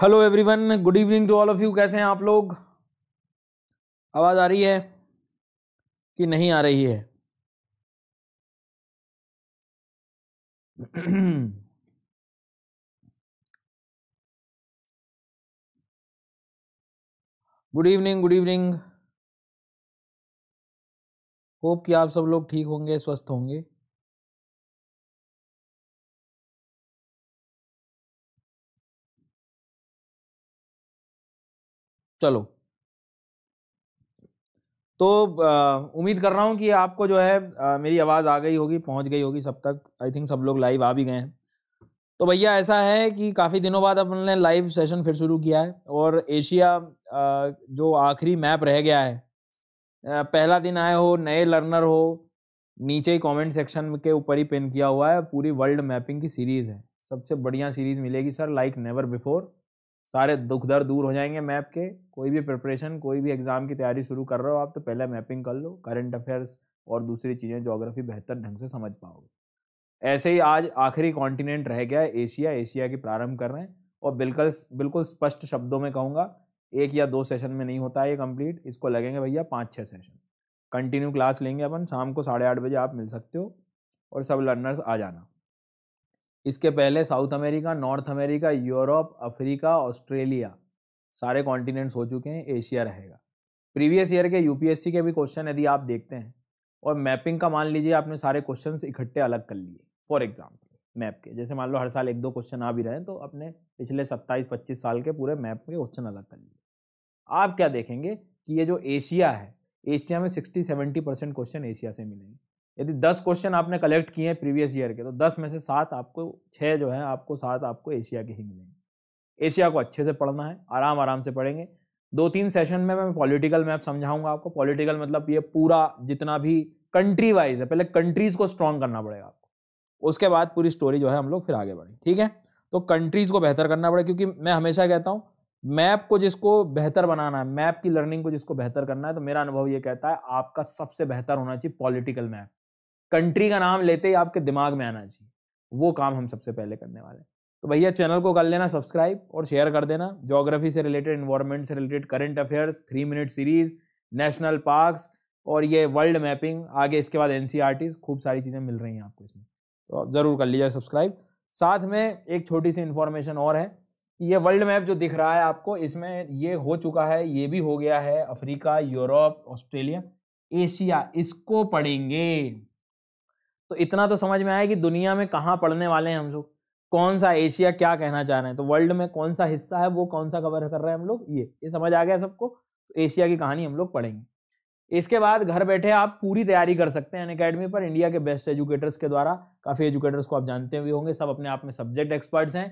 Hello everyone good evening to all of you कैसे हैं आप लोग आवाज़ आ रही है कि नहीं आ रही है good evening good evening hope कि आप सब लोग ठीक होंगे स्वस्थ होंगे चलो तो उम्मीद कर रहा हूँ कि आपको जो है आ, मेरी आवाज़ आ गई होगी पहुँच गई होगी सब तक आई थिंक सब लोग लाइव आ भी गए हैं तो भैया ऐसा है कि काफ़ी दिनों बाद अपन ने लाइव सेशन फिर शुरू किया है और एशिया जो आखिरी मैप रह गया है पहला दिन आए हो नए लर्नर हो नीचे कमेंट सेक्शन के ऊपर ही पिन किया हुआ है पूरी वर्ल्ड मैपिंग की सीरीज़ है सबसे बढ़िया सीरीज़ मिलेगी सर लाइक नेवर बिफोर सारे दुख दर्द दूर हो जाएंगे मैप के कोई भी प्रिपरेशन कोई भी एग्ज़ाम की तैयारी शुरू कर रहे हो आप तो पहले मैपिंग कर लो करंट अफेयर्स और दूसरी चीज़ें जोग्राफी बेहतर ढंग से समझ पाओगे ऐसे ही आज आखिरी कॉन्टिनेंट रह गया है एशिया एशिया की प्रारंभ कर रहे हैं और बिल्कुल बिल्कुल स्पष्ट शब्दों में कहूँगा एक या दो सेशन में नहीं होता है ये कंप्लीट इसको लगेंगे भैया पाँच छः सेशन कंटिन्यू क्लास लेंगे अपन शाम को साढ़े आठ बजे आप मिल सकते हो और सब लर्नर्स आ जाना इसके पहले South America North America Europe Africa Australia सारे कॉन्टिनेंट्स हो चुके हैं एशिया रहेगा प्रीवियस ईयर के यूपीएससी के भी क्वेश्चन यदि आप देखते हैं और मैपिंग का मान लीजिए आपने सारे क्वेश्चन इकट्ठे अलग कर लिए फॉर एग्जाम्पल मैप के जैसे मान लो हर साल एक दो क्वेश्चन आ भी रहे हैं तो अपने पिछले सत्ताईस पच्चीस साल के पूरे मैप के क्वेश्चन अलग कर लिए आप क्या देखेंगे कि ये जो एशिया है एशिया में sixty seventy percent question Asia से मिलेंगे यदि दस क्वेश्चन आपने कलेक्ट किए हैं प्रीवियस ईयर के तो दस में से सात आपको छः जो है आपको सात आपको एशिया के ही मिलेंगे एशिया को अच्छे से पढ़ना है आराम आराम से पढ़ेंगे दो तीन सेशन में मैं पॉलिटिकल मैप समझाऊंगा आपको पॉलिटिकल मतलब ये पूरा जितना भी कंट्री वाइज है पहले कंट्रीज को स्ट्रॉन्ग करना पड़ेगा आपको उसके बाद पूरी स्टोरी जो है हम लोग फिर आगे बढ़ें ठीक है तो कंट्रीज को बेहतर करना पड़ेगा क्योंकि मैं हमेशा कहता हूँ मैप को जिसको बेहतर बनाना है मैप की लर्निंग को जिसको बेहतर करना है तो मेरा अनुभव ये कहता है आपका सबसे बेहतर होना चाहिए पॉलिटिकल मैप कंट्री का नाम लेते ही आपके दिमाग में आना चाहिए वो काम हम सबसे पहले करने वाले हैं तो भैया चैनल को कर लेना सब्सक्राइब और शेयर कर देना जोग्राफी से रिलेटेड इन्वायरमेंट से related current affairs three minute series national parks और ये वर्ल्ड मैपिंग आगे इसके बाद एन खूब सारी चीज़ें मिल रही हैं आपको इसमें तो आप ज़रूर कर लीजिए सब्सक्राइब साथ में एक छोटी सी इन्फॉर्मेशन और है कि ये वर्ल्ड मैप जो दिख रहा है आपको इसमें ये हो चुका है ये भी हो गया है अफ्रीका यूरोप ऑस्ट्रेलिया एशिया इसको पढ़ेंगे तो इतना तो समझ में आया कि दुनिया में कहाँ पढ़ने वाले हैं हम लोग कौन सा एशिया क्या कहना चाह रहे हैं तो वर्ल्ड में कौन सा हिस्सा है वो कौन सा कवर कर रहे हैं हम लोग ये ये समझ आ गया सबको तो एशिया की कहानी हम लोग पढ़ेंगे इसके बाद घर बैठे आप पूरी तैयारी कर सकते हैं अकेडमी पर इंडिया के बेस्ट एजुकेटर्स के द्वारा काफ़ी एजुकेटर्स को आप जानते हुए होंगे सब अपने आप में सब्जेक्ट एक्सपर्ट्स हैं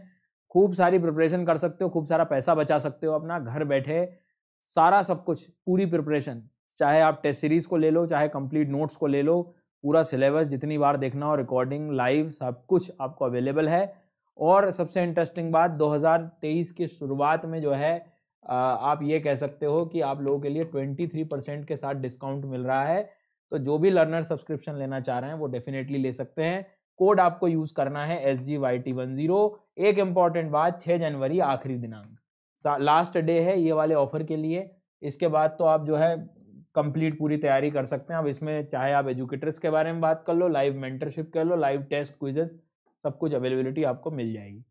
खूब सारी प्रिपरेशन कर सकते हो खूब सारा पैसा बचा सकते हो अपना घर बैठे सारा सब कुछ पूरी प्रिपरेशन चाहे आप टेस्ट सीरीज़ को ले लो चाहे कंप्लीट नोट्स को ले लो पूरा सिलेबस जितनी बार देखना हो रिकॉर्डिंग लाइव सब कुछ आपको अवेलेबल है और सबसे इंटरेस्टिंग बात 2023 की शुरुआत में जो है आप ये कह सकते हो कि आप लोगों के लिए 23 परसेंट के साथ डिस्काउंट मिल रहा है तो जो भी लर्नर सब्सक्रिप्शन लेना चाह रहे हैं वो डेफिनेटली ले सकते हैं कोड आपको यूज करना है S G Y T one zero एक इंपॉर्टेंट बात छः जनवरी आखिरी दिनांक लास्ट डे है ये वाले ऑफर के लिए इसके बाद तो आप जो है कंप्लीट पूरी तैयारी कर सकते हैं अब इसमें चाहे आप एजुकेटर्स के बारे में बात कर लो लाइव मेंटरशिप कर लो लाइव टेस्ट क्विजेस सब कुछ अवेलेबिलिटी आपको मिल जाएगी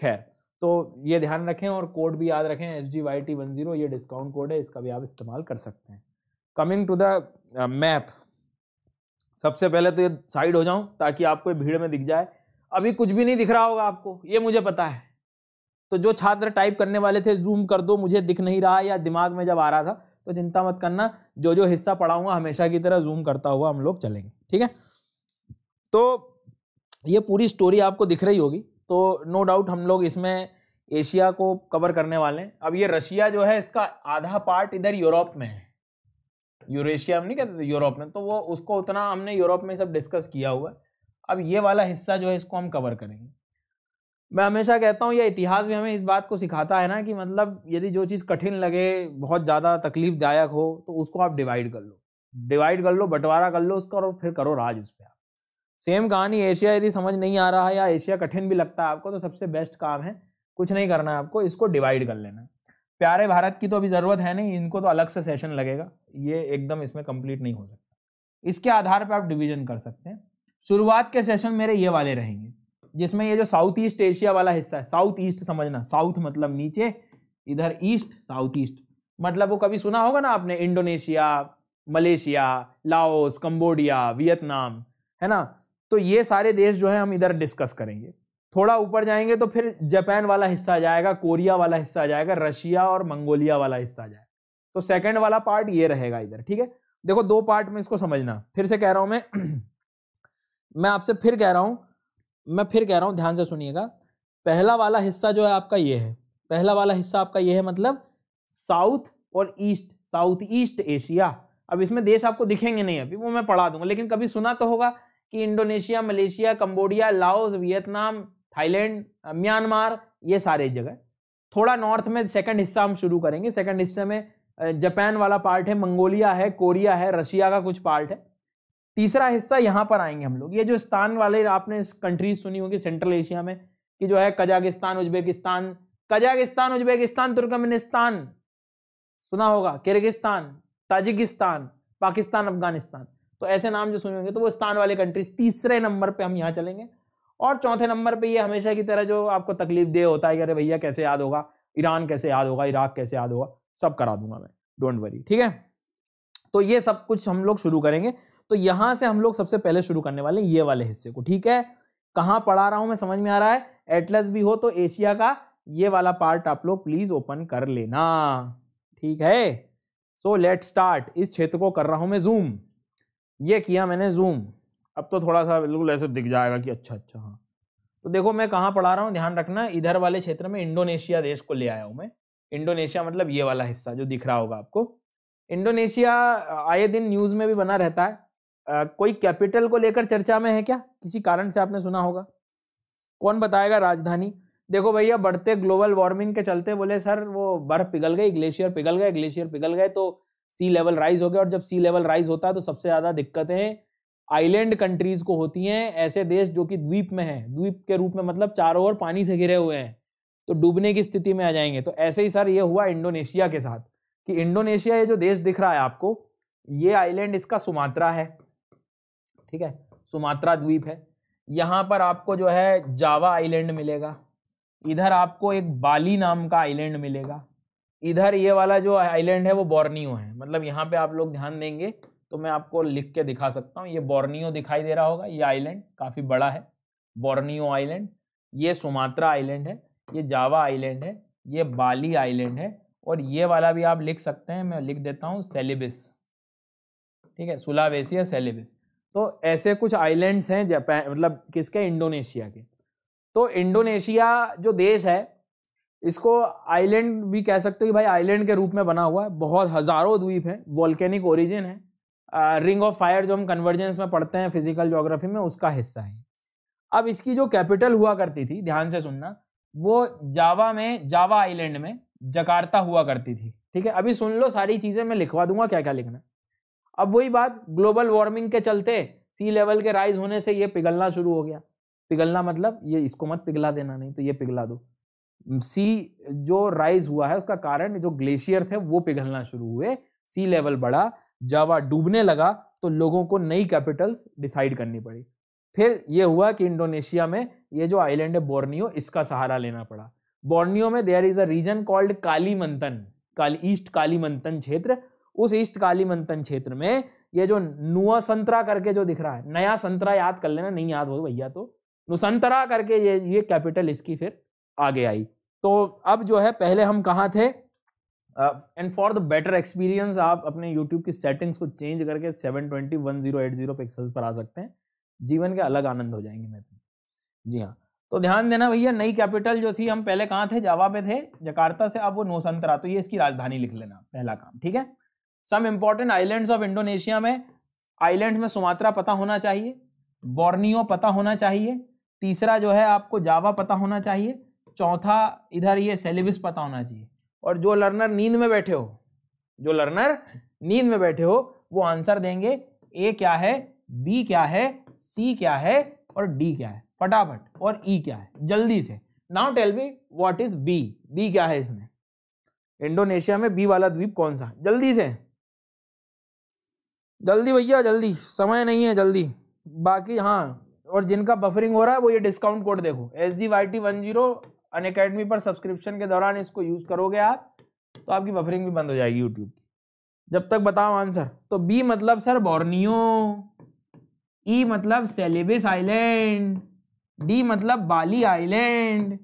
खैर तो ये ध्यान रखें और कोड भी याद रखें H D Y T one zero ये डिस्काउंट कोड है इसका भी आप इस्तेमाल कर सकते हैं कमिंग टू द मैप सबसे पहले तो ये साइड हो जाऊं ताकि आपको भीड़ में दिख जाए अभी कुछ भी नहीं दिख रहा होगा आपको ये मुझे पता है तो जो छात्र टाइप करने वाले थे जूम कर दो मुझे दिख नहीं रहा या दिमाग में जब आ रहा था तो चिंता मत करना जो जो हिस्सा पढ़ाऊंगा हमेशा की तरह जूम करता हुआ हम लोग चलेंगे ठीक है तो ये पूरी स्टोरी आपको दिख रही होगी तो नो डाउट हम लोग इसमें एशिया को कवर करने वाले हैं अब ये रशिया जो है इसका आधा पार्ट इधर यूरोप में है यूरेशिया हम नहीं कहते यूरोप में तो वो उसको उतना हमने यूरोप में सब डिस्कस किया हुआ है अब ये वाला हिस्सा जो है इसको हम कवर करेंगे मैं हमेशा कहता हूँ या इतिहास भी हमें इस बात को सिखाता है ना कि मतलब यदि जो चीज़ कठिन लगे बहुत ज़्यादा तकलीफदायक हो तो उसको आप डिवाइड कर लो डिवाइड कर लो बंटवारा कर लो उसका और फिर करो राज उस पर आप सेम कहानी एशिया यदि समझ नहीं आ रहा है या एशिया कठिन भी लगता है आपको तो सबसे बेस्ट काम है कुछ नहीं करना है आपको इसको डिवाइड कर लेना प्यारे भारत की तो अभी ज़रूरत है नहीं इनको तो अलग से सेशन लगेगा ये एकदम इसमें कंप्लीट नहीं हो सकता इसके आधार पर आप डिवीजन कर सकते हैं शुरुआत के सेशन मेरे ये वाले रहेंगे जिसमें ये जो साउथ ईस्ट एशिया वाला हिस्सा है साउथ ईस्ट समझना साउथ मतलब नीचे इधर ईस्ट साउथ ईस्ट मतलब वो कभी सुना होगा ना आपने Indonesia Malaysia Laos Cambodia Vietnam है ना तो ये सारे देश जो है हम इधर डिस्कस करेंगे थोड़ा ऊपर जाएंगे तो फिर जापान वाला हिस्सा आ जाएगा कोरिया वाला हिस्सा आ जाएगा रशिया और मंगोलिया वाला हिस्सा आ जाएगा तो सेकंड वाला पार्ट ये रहेगा इधर ठीक है देखो दो पार्ट में इसको समझना फिर से कह रहा हूं मैं मैं आपसे फिर कह रहा हूं मैं फिर कह रहा हूँ ध्यान से सुनिएगा पहला वाला हिस्सा जो है आपका ये है पहला वाला हिस्सा आपका ये है मतलब साउथ और ईस्ट साउथ ईस्ट एशिया अब इसमें देश आपको दिखेंगे नहीं अभी वो मैं पढ़ा दूंगा लेकिन कभी सुना तो होगा कि Indonesia Malaysia Cambodia Laos Vietnam Thailand Myanmar ये सारे जगह थोड़ा नॉर्थ में सेकंड हिस्सा हम शुरू करेंगे सेकंड हिस्से में जापान वाला पार्ट है मंगोलिया है कोरिया है रशिया का कुछ पार्ट है तीसरा हिस्सा यहाँ पर आएंगे हम लोग ये जो स्थान वाले आपने कंट्रीज सुनी होगी सेंट्रल एशिया में कि जो है Kazakhstan Uzbekistan Kazakhstan Uzbekistan Turkmenistan सुना होगा किर्गिस्तान ताजिकिस्तान पाकिस्तान अफगानिस्तान तो ऐसे नाम जो सुने होंगे तो वो स्थान वाले कंट्रीज तीसरे नंबर पर हम यहाँ चलेंगे और चौथे नंबर पर ये हमेशा की तरह जो आपको तकलीफ दे होता है कि अरे भैया कैसे याद होगा ईरान कैसे याद होगा इराक कैसे याद होगा सब करा दूंगा मैं डोंट वरी ठीक है तो ये सब कुछ हम लोग शुरू करेंगे तो यहां से हम लोग सबसे पहले शुरू करने वाले ये वाले हिस्से को ठीक है कहां पढ़ा रहा हूं मैं समझ में आ रहा है एटलस भी हो तो एशिया का ये वाला पार्ट आप लोग प्लीज ओपन कर लेना ठीक है सो लेट स्टार्ट इस क्षेत्र को कर रहा हूं मैं जूम ये किया मैंने जूम अब तो थोड़ा सा बिल्कुल ऐसे दिख जाएगा कि अच्छा अच्छा हाँ तो देखो मैं कहाँ पढ़ा रहा हूँ ध्यान रखना इधर वाले क्षेत्र में इंडोनेशिया देश को ले आया हूँ मैं इंडोनेशिया मतलब ये वाला हिस्सा जो दिख रहा होगा आपको इंडोनेशिया आए दिन न्यूज़ में भी बना रहता है आ, कोई कैपिटल को लेकर चर्चा में है क्या किसी कारण से आपने सुना होगा कौन बताएगा राजधानी देखो भैया बढ़ते ग्लोबल वार्मिंग के चलते बोले सर वो बर्फ पिघल गई ग्लेशियर पिघल गए ग्लेशियर पिघल गए तो सी लेवल राइज हो गया और जब सी लेवल राइज होता है तो सबसे ज़्यादा दिक्कतें आइलैंड कंट्रीज को होती हैं ऐसे देश जो कि द्वीप में हैं द्वीप के रूप में मतलब चारों ओर पानी से घिरे हुए हैं तो डूबने की स्थिति में आ जाएंगे तो ऐसे ही सर ये हुआ इंडोनेशिया के साथ कि इंडोनेशिया ये जो देश दिख रहा है आपको ये आइलैंड इसका सुमात्रा है ठीक है सुमात्रा द्वीप है यहाँ पर आपको जो है जावा आइलैंड मिलेगा इधर आपको एक बाली नाम का आइलैंड मिलेगा इधर ये वाला जो आइलैंड है वो बोर्नियो है मतलब यहाँ पे आप लोग ध्यान देंगे तो मैं आपको लिख के दिखा सकता हूँ ये बोर्नियो दिखाई दे रहा होगा ये आइलैंड काफ़ी बड़ा है बोर्नियो आइलैंड ये सुमात्रा आइलैंड है ये जावा आइलैंड है ये बाली आइलैंड है और ये वाला भी आप लिख सकते हैं मैं लिख देता हूँ सेलिबिस ठीक है सुलावेसिया सेलिबिस तो ऐसे कुछ आइलैंड्स हैं जापान मतलब किसके इंडोनेशिया के तो इंडोनेशिया जो देश है इसको आइलैंड भी कह सकते हो कि भाई आइलैंड के रूप में बना हुआ है बहुत हज़ारों द्वीप हैं वॉल्केनिक ओरिजिन है रिंग ऑफ फायर जो हम कन्वर्जेंस में पढ़ते हैं फिजिकल जोग्राफी में उसका हिस्सा है अब इसकी जो कैपिटल हुआ करती थी ध्यान से सुनना वो जावा में जावा आइलैंड में जकार्ता हुआ करती थी ठीक है अभी सुन लो सारी चीज़ें मैं लिखवा दूंगा क्या क्या लिखना अब वही बात ग्लोबल वार्मिंग के चलते सी लेवल के राइज होने से ये पिघलना शुरू हो गया पिघलना मतलब ये इसको मत पिघला देना नहीं तो ये पिघला दो सी जो राइज हुआ है उसका कारण जो ग्लेशियर थे वो पिघलना शुरू हुए सी लेवल बढ़ा जावा डूबने लगा तो लोगों को नई कैपिटल्स डिसाइड करनी पड़ी फिर ये हुआ कि इंडोनेशिया में ये जो आइलैंड है बोर्नियो इसका सहारा लेना पड़ा बोर्नियो में there is a region called Kalimantan Kali east काली मंथन क्षेत्र उस ईस्ट काली मंथन क्षेत्र में ये जो नुआ संतरा करके जो दिख रहा है नया संतरा याद कर लेना नहीं याद हो तो भैया तो नुसंतरा करके ये ये कैपिटल इसकी फिर आगे आई तो अब जो है पहले हम कहाँ थे and for the better experience आप अपने यूट्यूब की सेटिंग्स को चेंज करके seven twenty one zero eight zero pixels पर आ सकते हैं जीवन के अलग आनंद हो जाएंगे मैं जी हाँ तो ध्यान देना भैया नई कैपिटल जो थी हम पहले कहाँ थे जावा पे थे जकार्ता से अब वो नोसंतरा तो ये इसकी राजधानी लिख लेना पहला काम ठीक है some important islands of Indonesia में आइलैंड में सुमात्रा पता होना चाहिए बोर्नियो पता होना चाहिए तीसरा जो है आपको जावा पता होना चाहिए चौथा इधर ये सेलिबिस पता होना चाहिए और जो लर्नर नींद में बैठे हो जो लर्नर नींद में बैठे हो वो आंसर देंगे ए क्या है बी क्या है सी क्या है और डी क्या है फटाफट और ई e क्या है जल्दी से now tell me what is B B क्या है इसमें इंडोनेशिया में बी वाला द्वीप कौन सा जल्दी से जल्दी भैया जल्दी समय नहीं है जल्दी बाकी हाँ और जिनका बफरिंग हो रहा है वो ये डिस्काउंट कोड देखो S G Y T one zero Unacademy पर सब्सक्रिप्शन के दौरान इसको यूज़ करोगे आप तो आपकी बफरिंग भी बंद हो जाएगी यूट्यूब की जब तक बताओ आंसर तो बी मतलब सर बोर्नियो ई e मतलब सेलेबिस आइलैंड डी मतलब बाली आइलैंड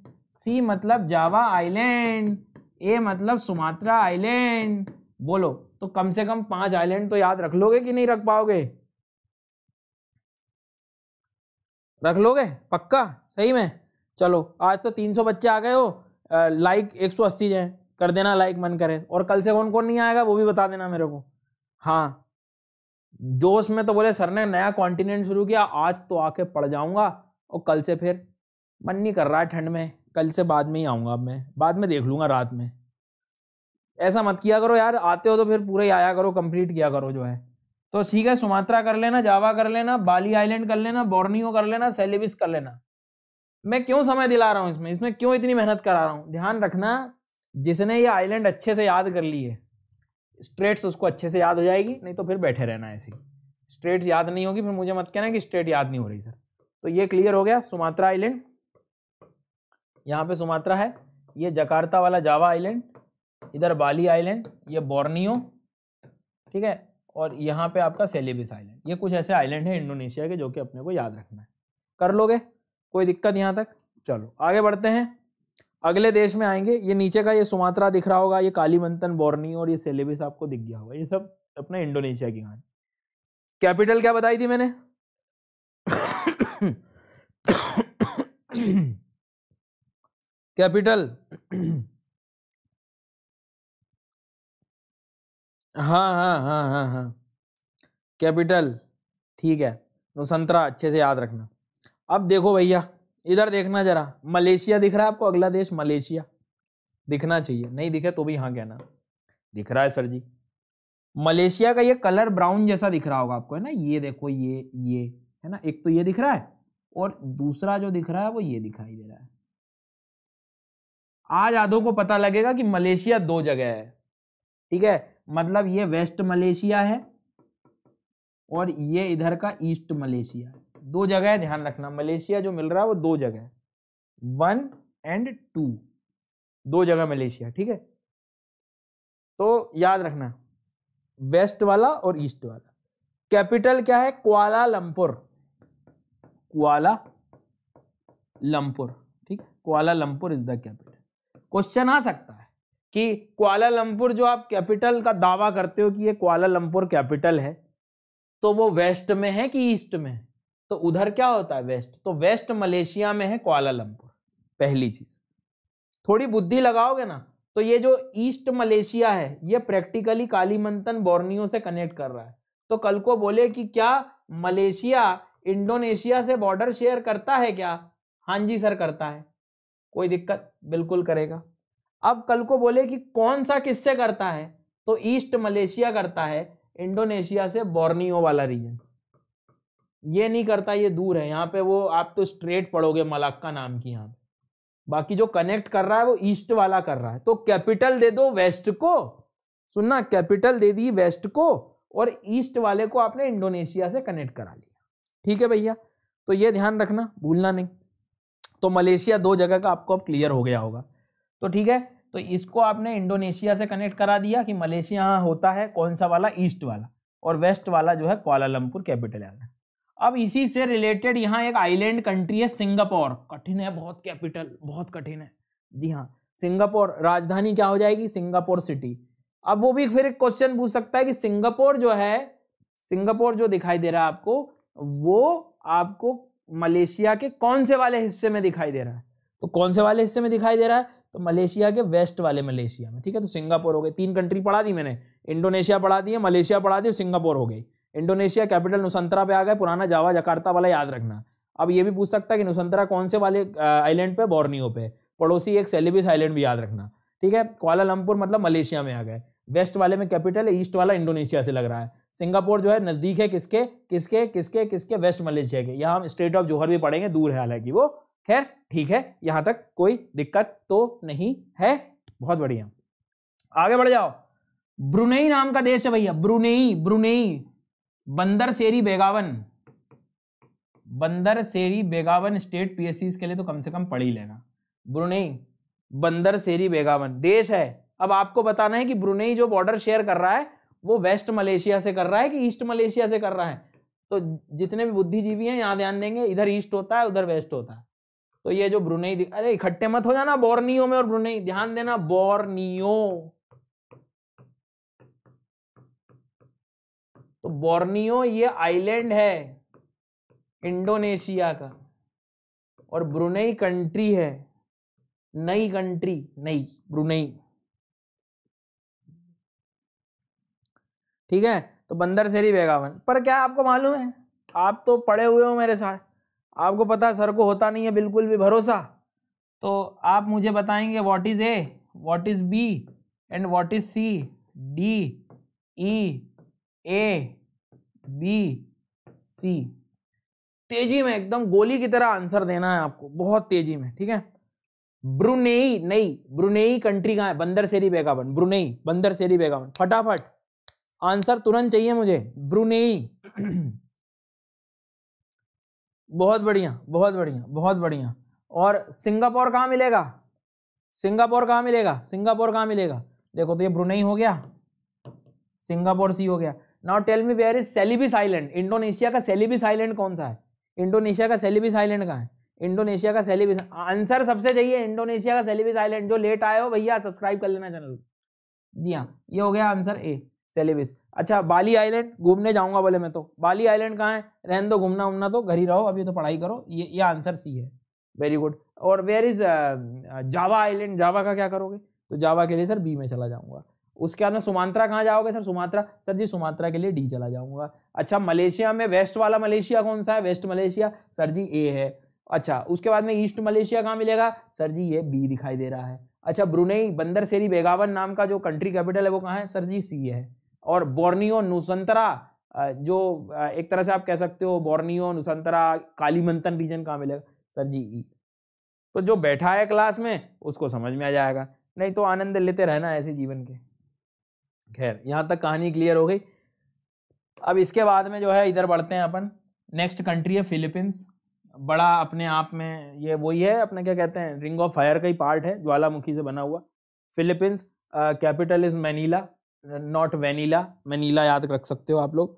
सी मतलब जावा आइलैंड ए मतलब सुमात्रा आइलैंड बोलो तो कम से कम पांच आइलैंड तो याद रख लोगे कि नहीं रख पाओगे रख लोगे पक्का सही में चलो आज तो 300 बच्चे आ गए हो लाइक 180 सौ अस्सी कर देना लाइक मन करे और कल से कौन कौन नहीं आएगा वो भी बता देना मेरे को हाँ जोश में तो बोले सर ने नया कॉन्टिनेंट शुरू किया आज तो आके पड़ जाऊंगा और कल से फिर मन नहीं कर रहा है ठंड में कल से बाद में ही आऊँगा अब मैं बाद में देख लूँगा रात में ऐसा मत किया करो यार आते हो तो फिर पूरे आया करो कंप्लीट किया करो जो है तो ठीक है सुमात्रा कर लेना जावा कर लेना बाली आइलैंड कर लेना बोर्नियो कर लेना सेलेबिस कर लेना मैं क्यों समय दिला रहा हूँ इसमें इसमें क्यों इतनी मेहनत करा रहा हूँ ध्यान रखना जिसने ये आइलैंड अच्छे से याद कर ली है स्ट्रेट्स उसको अच्छे से याद हो जाएगी नहीं तो फिर बैठे रहना ऐसे स्ट्रेट्स याद नहीं होगी फिर मुझे मत कहना कि स्ट्रेट याद नहीं हो रही सर तो ये क्लियर हो गया सुमात्रा आइलैंड यहाँ पे सुमात्रा है ये जकार्ता वाला जावा आइलैंड इधर बाली आइलैंड ये बोर्नियो ठीक है और यहाँ पे आपका सेलेबिस आइलैंड ये कुछ ऐसे आइलैंड है इंडोनेशिया के जो कि अपने को याद रखना है कर लोगे कोई दिक्कत यहाँ तक चलो आगे बढ़ते हैं अगले देश में आएंगे ये नीचे का ये सुमात्रा दिख रहा होगा ये कालीमंतन बोर्नी और ये सेलेबिस आपको दिख गया होगा ये सब अपना इंडोनेशिया की कहानी कैपिटल क्या बताई थी मैंने कैपिटल हाँ हाँ हाँ हाँ हाँ कैपिटल ठीक है तो संतरा अच्छे से याद रखना अब देखो भैया इधर देखना जरा मलेशिया दिख रहा है आपको अगला देश मलेशिया दिखना चाहिए नहीं दिखे तो भी हाँ कहना दिख रहा है सर जी मलेशिया का ये कलर ब्राउन जैसा दिख रहा होगा आपको है ना ये देखो ये ये है ना एक तो ये दिख रहा है और दूसरा जो दिख रहा है वो ये दिखाई दे रहा है आज आधो को पता लगेगा कि मलेशिया दो जगह है ठीक है मतलब ये वेस्ट मलेशिया है और ये इधर का ईस्ट मलेशिया दो जगह है ध्यान रखना मलेशिया जो मिल रहा है वो दो जगह है वन एंड टू दो जगह मलेशिया ठीक है तो याद रखना वेस्ट वाला और ईस्ट वाला कैपिटल क्या है क्वाला लंपुर क्वाला लंपुर ठीक है Kuala Lumpur is the capital question आ सकता है कि क्वालालंपुर जो आप कैपिटल का दावा करते हो कि ये क्वालालंपुर कैपिटल है तो वो वेस्ट में है कि ईस्ट में है तो उधर क्या होता है वेस्ट तो वेस्ट मलेशिया में है क्वालालंपुर पहली चीज थोड़ी बुद्धि लगाओगे ना तो ये जो ईस्ट मलेशिया है ये प्रैक्टिकली कालीमंतन बोर्नियो से कनेक्ट कर रहा है तो कल को बोले कि क्या मलेशिया इंडोनेशिया से बॉर्डर शेयर करता है क्या हाँ जी सर करता है कोई दिक्कत बिल्कुल करेगा अब कल को बोले कि कौन सा किससे करता है तो ईस्ट मलेशिया करता है इंडोनेशिया से बोर्नियो वाला रीजन ये नहीं करता ये दूर है यहाँ पे वो आप तो स्ट्रेट पढ़ोगे मलाक्का नाम की यहाँ बाकी जो कनेक्ट कर रहा है वो ईस्ट वाला कर रहा है तो कैपिटल दे दो वेस्ट को सुनना कैपिटल दे दी वेस्ट को और ईस्ट वाले को आपने इंडोनेशिया से कनेक्ट करा लिया ठीक है भैया तो ये ध्यान रखना भूलना नहीं तो मलेशिया दो जगह का आपको अब क्लियर हो गया होगा तो ठीक है तो इसको आपने इंडोनेशिया से कनेक्ट करा दिया कि मलेशिया होता है कौन सा वाला ईस्ट वाला और वेस्ट वाला जो है क्वालालंपुर कैपिटल है अब इसी से रिलेटेड यहाँ एक आइलैंड कंट्री है सिंगापुर कठिन है बहुत कैपिटल बहुत कठिन है जी हाँ सिंगापुर राजधानी क्या हो जाएगी सिंगापुर सिटी अब वो भी फिर एक क्वेश्चन पूछ सकता है कि सिंगापुर जो है सिंगापुर जो दिखाई दे रहा है आपको वो आपको मलेशिया के कौन से वाले हिस्से में दिखाई दे रहा है तो कौन से वाले हिस्से में दिखाई दे रहा है तो मलेशिया के वेस्ट वाले मलेशिया में ठीक है तो सिंगापुर हो गए तीन कंट्री पढ़ा दी मैंने इंडोनेशिया पढ़ा दी है मलेशिया पढ़ा दी और सिंगापुर हो गई इंडोनेशिया कैपिटल नुसंतरा पे आ गए पुराना जावा जकार्ता वाला याद रखना अब ये भी पूछ सकता है कि नुसंतरा कौन से वाले आइलैंड पे बोर्नियो पे पड़ोसी एक सेलिबिस आइलैंड भी याद रखना ठीक है क्वालालंपुर मतलब मलेशिया में आ गए वेस्ट वाले में कैपिटल है ईस्ट वाला इंडोनेशिया से लग रहा है सिंगापुर जो है नज़दीक है किसके किसके किसके किसके वेस्ट मलेशिया के यहाँ हम स्टेट ऑफ जोहर भी पढ़ेंगे दूर है हालांकि वो खैर ठीक है यहां तक कोई दिक्कत तो नहीं है बहुत बढ़िया आगे बढ़ जाओ ब्रुनेई नाम का देश है भैया ब्रुनेई ब्रुनेई बंदर सेरी बेगावन बंदर सेरी बेगावन स्टेट पीएससी के लिए तो कम से कम पढ़ ही लेना ब्रुनेई बंदर सेरी बेगावन देश है अब आपको बताना है कि ब्रुनेई जो बॉर्डर शेयर कर रहा है वो वेस्ट मलेशिया से कर रहा है कि ईस्ट मलेशिया से कर रहा है तो जितने भी बुद्धिजीवी हैं यहां ध्यान देंगे इधर ईस्ट होता है उधर वेस्ट होता है तो ये जो ब्रुनेई अरे इकट्ठे मत हो जाना बोर्नियो में और ब्रुनेई ध्यान देना बोर्नियो तो बोर्नियो ये आइलैंड है इंडोनेशिया का और ब्रुनेई कंट्री है नई कंट्री नई ब्रुनेई ठीक है तो बंदर से ही बेगावन पर क्या आपको मालूम है आप तो पढ़े हुए हो मेरे साथ आपको पता सर को होता नहीं है बिल्कुल भी भरोसा तो आप मुझे बताएंगे what is A what is B and what is C D E A B C तेजी में एकदम गोली की तरह आंसर देना है आपको बहुत तेजी में ठीक है ब्रुनेई नहीं ब्रुनेई कंट्री कहाँ है बंदर सेरी बेगावन ब्रुनेई बंदर सेरी बेगावन फटाफट आंसर तुरंत चाहिए मुझे ब्रुनेई बहुत बढ़िया बहुत बढ़िया बहुत बढ़िया और सिंगापुर कहाँ मिलेगा सिंगापुर कहाँ मिलेगा सिंगापुर कहाँ मिलेगा देखो तो ये ब्रुनई हो गया सिंगापुर सी हो गया now tell me where is Celebes island Indonesia का सेलिबिस आइलैंड कौन सा है इंडोनेशिया का सेलिबिस आइलैंड कहाँ है इंडोनेशिया का सेलिबिस आंसर सबसे चाहिए इंडोनेशिया का सेलिबिस आइलैंड जो लेट आए हो भैया सब्सक्राइब कर लेना चैनल जी हाँ ये हो गया आंसर ए सेलिबिस अच्छा बाली आइलैंड घूमने जाऊंगा बोले मैं तो बाली आइलैंड कहाँ है रहन दो घूमना उमना तो घर ही रहो अभी तो पढ़ाई करो ये ये आंसर सी है वेरी गुड और where is Java island Java का क्या करोगे तो जावा के लिए सर बी में चला जाऊंगा उसके बाद में सुमात्रा कहाँ जाओगे sir Sumatra sir ji Sumatra के लिए डी चला जाऊंगा अच्छा मलेशिया में वेस्ट वाला मलेशिया कौन सा है West Malaysia sir ji A है अच्छा उसके बाद में ईस्ट मलेशिया कहाँ मिलेगा सर जी ये बी दिखाई दे रहा है अच्छा ब्रुनेई बंदर सेरी बेगावन नाम का जो कंट्री कैपिटल है वो कहाँ है सर जी सी है और बोर्नियो नुसंतरा जो एक तरह से आप कह सकते हो बोर्नियो नुसंतरा मंथन रीजन कहाँ मिलेगा सर जी ई तो जो बैठा है क्लास में उसको समझ में आ जाएगा नहीं तो आनंद लेते रहना ऐसे जीवन के खैर यहाँ तक कहानी क्लियर हो गई अब इसके बाद में जो है इधर बढ़ते हैं अपन नेक्स्ट कंट्री है फिलीपींस बड़ा अपने आप में ये वही है अपने क्या कहते हैं रिंग ऑफ फायर का ही पार्ट है ज्वालामुखी से बना हुआ Philippines capital is Manila not vanilla vanilla याद रख सकते हो आप लोग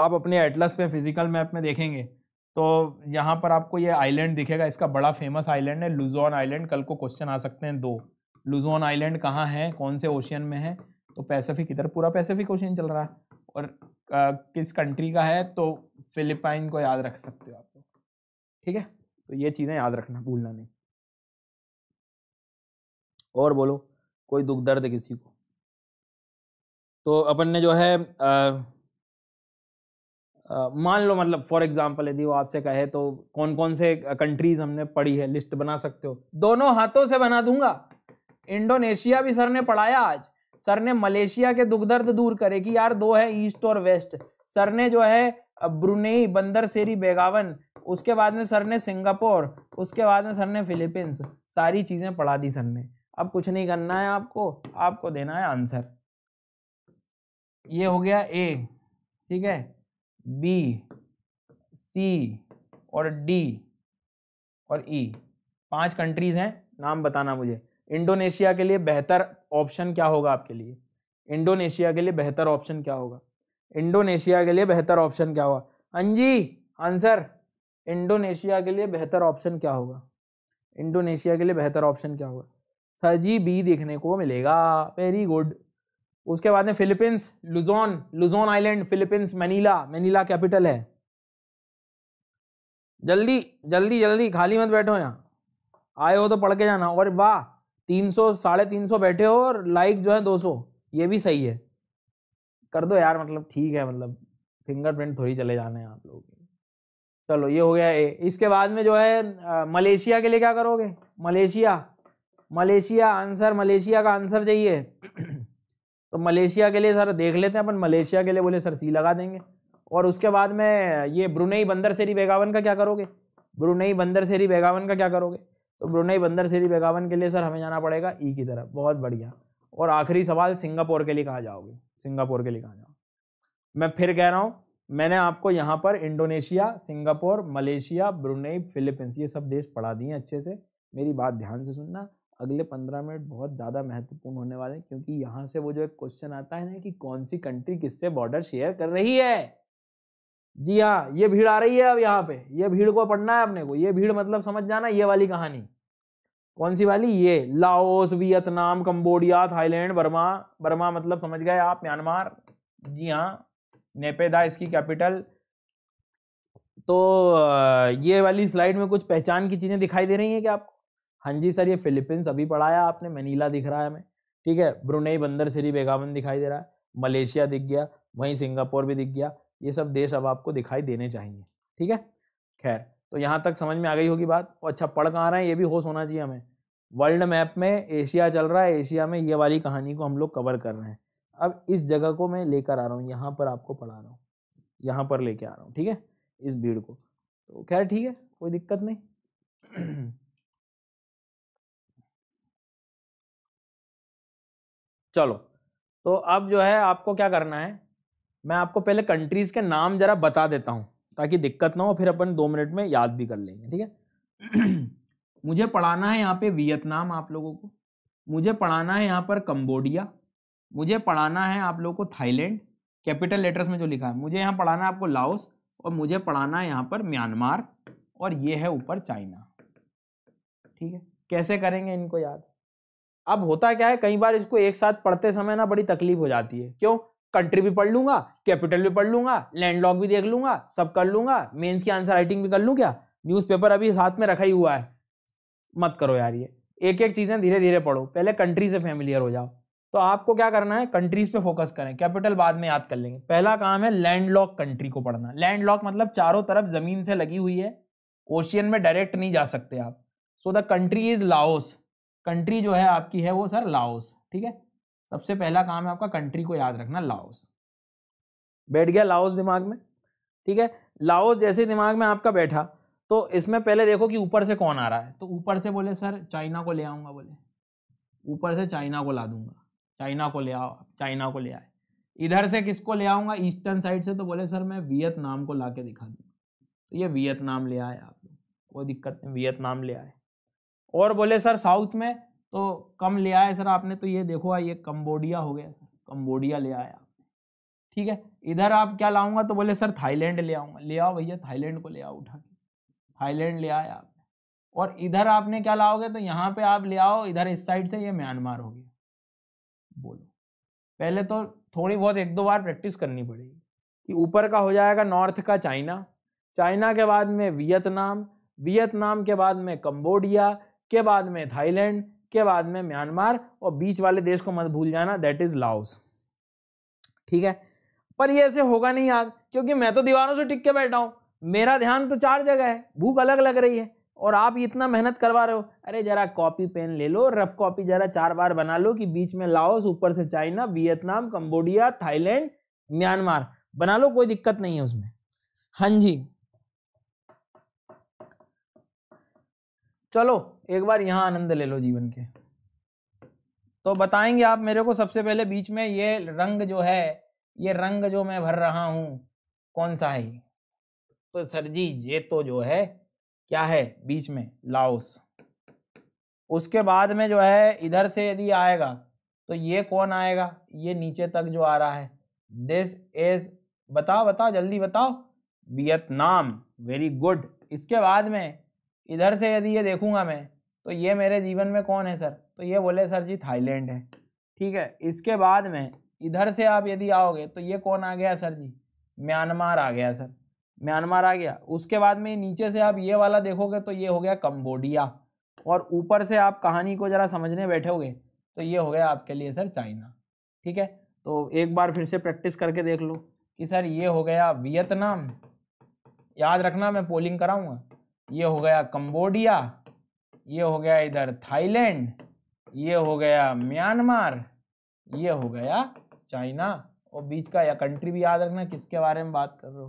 आप अपने एटलस पे फिजिकल मैप में देखेंगे तो यहाँ पर आपको ये आइलैंड दिखेगा इसका बड़ा फेमस आइलैंड है लुजोन आइलैंड कल को क्वेश्चन आ सकते हैं दो लुजोन आइलैंड कहाँ है कौन से ओशियन में है तो पैसिफिक इधर पूरा पैसिफिक ओशियन चल रहा है और आ, किस कंट्री का है तो फिलिपाइन को याद रख सकते हो आप लोग ठीक है तो ये चीज़ें याद रखना भूलना नहीं और बोलो कोई दुख दर्द किसी को तो अपन ने जो है मान लो मतलब फॉर एग्जाम्पल यदि वो आपसे कहे तो कौन कौन से कंट्रीज हमने पढ़ी है लिस्ट बना सकते हो दोनों हाथों से बना दूंगा इंडोनेशिया भी सर ने पढ़ाया आज सर ने मलेशिया के दुख दर्द दूर करे कि यार दो है ईस्ट और वेस्ट सर ने जो है ब्रुनेई बंदर सेरी बेगावन उसके बाद में सर ने सिंगापुर उसके बाद में सर ने फिलीपींस सारी चीज़ें पढ़ा दी सर ने अब कुछ नहीं करना है आपको आपको देना है आंसर ये हो गया ए ठीक है बी सी और डी और ई e. पांच कंट्रीज हैं नाम बताना मुझे इंडोनेशिया के लिए बेहतर ऑप्शन क्या होगा आपके लिए इंडोनेशिया के लिए बेहतर ऑप्शन क्या होगा इंडोनेशिया के लिए बेहतर ऑप्शन क्या होगा अंजी आंसर इंडोनेशिया के लिए बेहतर ऑप्शन क्या होगा इंडोनेशिया के लिए बेहतर ऑप्शन क्या होगा सर जी बी देखने को मिलेगा वेरी गुड उसके बाद में Philippines Luzon Luzon island Philippines Manila Manila capital है जल्दी जल्दी जल्दी खाली मत बैठो यहाँ आए हो तो पढ़ के जाना और वाह तीन सौ साढ़े तीन सौ बैठे हो और लाइक जो है दो सौ ये भी सही है कर दो यार मतलब ठीक है मतलब फिंगरप्रिंट थोड़ी चले जाने आप लोग चलो ये हो गया ए इसके बाद में जो है मलेशिया के लिए क्या करोगे मलेशिया मलेशिया आंसर मलेशिया का आंसर चाहिए तो मलेशिया के लिए सर देख लेते हैं अपन मलेशिया के लिए बोले सर सी लगा देंगे और उसके बाद में ये ब्रुनई बंदर सेरी बेगावन का क्या करोगे ब्रुनई बंदर सेरी बेगावन का क्या करोगे तो ब्रुनई बंदर सेरी बेगावन के लिए सर हमें जाना पड़ेगा ई की तरफ बहुत बढ़िया और आखिरी सवाल सिंगापुर के लिए कहाँ जाओगे सिंगापुर के लिए कहाँ जाओ मैं फिर कह रहा हूँ मैंने आपको यहाँ पर Indonesia Singapore Malaysia Brunei Philippines ये सब देश पढ़ा दिए अच्छे से मेरी बात ध्यान से सुनना अगले पंद्रह मिनट बहुत ज़्यादा महत्वपूर्ण होने वाले हैं क्योंकि यहाँ से वो जो एक क्वेश्चन आता है ना कि कौन सी कंट्री किससे बॉर्डर शेयर कर रही है जी हाँ ये भीड़ आ रही है अब यहाँ पे ये भीड़ को पढ़ना है अपने को ये भीड़ मतलब समझ जाना ये वाली कहानी कौन सी वाली ये Laos Vietnam Cambodia Thailand Burma Burma मतलब समझ गए आप म्यांमार जी हाँ नेपेदा इसकी कैपिटल तो ये वाली स्लाइड में कुछ पहचान की चीज़ें दिखाई दे रही हैं क्या आपको हाँ जी सर ये फिलीपींस अभी पढ़ाया आपने मनीला दिख रहा है हमें ठीक है ब्रुनई बंदर श्री बेगावन दिखाई दे रहा है मलेशिया दिख गया वहीं सिंगापुर भी दिख गया ये सब देश अब आपको दिखाई देने चाहिए ठीक है खैर तो यहाँ तक समझ में आ गई होगी बात और अच्छा पढ़ कहाँ रहे हैं ये भी होश होना चाहिए हमें वर्ल्ड मैप में एशिया चल रहा है एशिया में ये वाली कहानी को हम लोग कवर कर रहे हैं अब इस जगह को मैं लेकर आ रहा हूँ यहाँ पर आपको पढ़ा रहा हूँ यहाँ पर लेके आ रहा हूँ ठीक है इस भीड़ को तो खैर ठीक है कोई दिक्कत नहीं चलो तो अब जो है आपको क्या करना है मैं आपको पहले कंट्रीज़ के नाम ज़रा बता देता हूँ ताकि दिक्कत ना हो फिर अपन दो मिनट में याद भी कर लेंगे ठीक है मुझे पढ़ाना है यहाँ पे वियतनाम आप लोगों को मुझे पढ़ाना है यहाँ पर कंबोडिया मुझे पढ़ाना है आप लोगों को थाईलैंड कैपिटल लेटर्स में जो लिखा है मुझे यहाँ पढ़ाना है आपको लाओस और मुझे पढ़ाना है यहाँ पर म्यांमार और ये है ऊपर चाइना ठीक है कैसे करेंगे इनको याद अब होता क्या है कई बार इसको एक साथ पढ़ते समय ना बड़ी तकलीफ हो जाती है क्यों कंट्री भी पढ़ लूंगा कैपिटल भी पढ़ लूंगा लैंडलॉक भी देख लूंगा सब कर लूंगा मेन्स की आंसर राइटिंग भी कर लूँ क्या न्यूज़पेपर अभी साथ में रखा ही हुआ है मत करो यार ये एक एक चीज़ें धीरे धीरे पढ़ो पहले कंट्री से फेमिलियर हो जाओ तो आपको क्या करना है कंट्रीज पे फोकस करें कैपिटल बाद में याद कर लेंगे पहला काम है लैंडलॉक कंट्री को पढ़ना लैंडलॉक मतलब चारों तरफ ज़मीन से लगी हुई है ओशियन में डायरेक्ट नहीं जा सकते आप so the country is Laos country जो है आपकी है वो सर लाओस ठीक है सबसे पहला काम है आपका कंट्री को याद रखना लाओस बैठ गया लाओस दिमाग में ठीक है लाओस जैसे दिमाग में आपका बैठा तो इसमें पहले देखो कि ऊपर से कौन आ रहा है तो ऊपर से बोले सर चाइना को ले आऊँगा बोले ऊपर से चाइना को ला दूंगा चाइना को ले आओ चाइना को ले आए इधर से किसको ले आऊँगा ईस्टर्न साइड से तो बोले सर मैं वियतनाम को ला के दिखा दूंगा तो ये वियतनाम ले आए आप लोग कोई दिक्कत नहीं वियतनाम ले आए और बोले सर साउथ में तो कम ले आए सर आपने तो ये देखो ये कम्बोडिया हो गया सर कम्बोडिया ले आया ठीक है इधर आप क्या लाऊंगा तो बोले सर थाईलैंड ले आऊंगा ले आओ भैया थाईलैंड को ले आओ उठा के थाईलैंड ले आया आपने और इधर आपने क्या लाओगे तो यहाँ पे आप ले आओ इधर इस साइड से ये म्यांमार हो गया बोलो पहले तो थोड़ी बहुत एक दो बार प्रैक्टिस करनी पड़ेगी कि ऊपर का हो जाएगा नॉर्थ का चाइना चाइना के बाद में वियतनाम वियतनाम के बाद में कम्बोडिया के बाद में थाईलैंड के बाद में म्यांमार और बीच वाले देश को मत भूल जाना दैट इज लाओस ठीक है पर ये ऐसे होगा नहीं याद क्योंकि मैं तो दीवारों से टिक के बैठा हूँ मेरा ध्यान तो चार जगह है भूख अलग लग रही है और आप इतना मेहनत करवा रहे हो अरे जरा कॉपी पेन ले लो रफ कॉपी जरा चार बार बना लो कि बीच में लाओस ऊपर से China Vietnam Cambodia Thailand Myanmar बना लो कोई दिक्कत नहीं है उसमें हाँ जी चलो एक बार यहाँ आनंद ले लो जीवन के तो बताएंगे आप मेरे को सबसे पहले बीच में ये रंग जो है ये रंग जो मैं भर रहा हूँ कौन सा है तो सर जी ये तो जो है क्या है बीच में लाओस उसके बाद में जो है इधर से यदि आएगा तो ये कौन आएगा ये नीचे तक जो आ रहा है दिस इज बताओ बताओ जल्दी बताओ वियतनाम वेरी गुड इसके बाद में इधर से यदि ये देखूंगा मैं तो ये मेरे जीवन में कौन है सर तो ये बोले सर जी थाईलैंड है ठीक है इसके बाद में इधर से आप यदि आओगे तो ये कौन आ गया सर जी म्यांमार आ गया सर म्यांमार आ गया उसके बाद में नीचे से आप ये वाला देखोगे तो ये हो गया कम्बोडिया और ऊपर से आप कहानी को ज़रा समझने बैठोगे तो ये हो गया आपके लिए सर चाइना ठीक है तो एक बार फिर से प्रैक्टिस करके देख लो कि सर ये हो गया वियतनाम याद रखना मैं पोलिंग कराऊंगा ये हो गया कंबोडिया ये हो गया इधर थाईलैंड ये हो गया म्यांमार ये हो गया चाइना और बीच का या कंट्री भी याद रखना किसके बारे में बात कर रहे हो